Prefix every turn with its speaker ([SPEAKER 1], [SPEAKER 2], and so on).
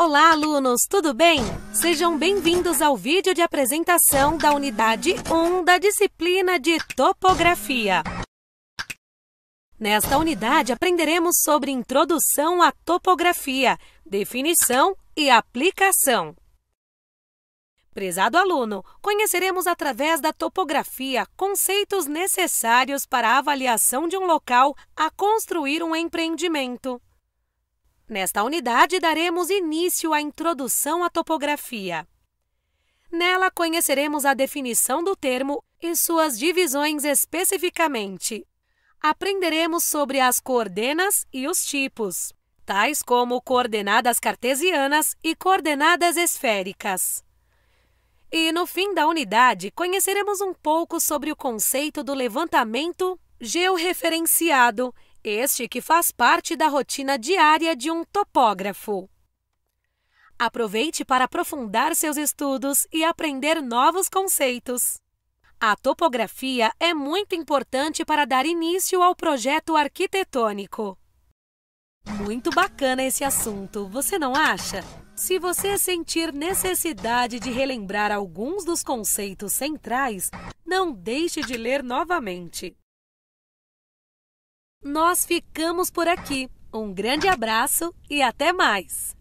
[SPEAKER 1] Olá, alunos, tudo bem? Sejam bem-vindos ao vídeo de apresentação da Unidade 1 da disciplina de Topografia. Nesta unidade, aprenderemos sobre introdução à topografia, definição e aplicação. Prezado aluno, conheceremos através da topografia conceitos necessários para a avaliação de um local a construir um empreendimento. Nesta unidade, daremos início à introdução à topografia. Nela, conheceremos a definição do termo e suas divisões especificamente. Aprenderemos sobre as coordenas e os tipos, tais como coordenadas cartesianas e coordenadas esféricas. E no fim da unidade, conheceremos um pouco sobre o conceito do levantamento georreferenciado este que faz parte da rotina diária de um topógrafo. Aproveite para aprofundar seus estudos e aprender novos conceitos. A topografia é muito importante para dar início ao projeto arquitetônico. Muito bacana esse assunto, você não acha? Se você sentir necessidade de relembrar alguns dos conceitos centrais, não deixe de ler novamente. Nós ficamos por aqui. Um grande abraço e até mais!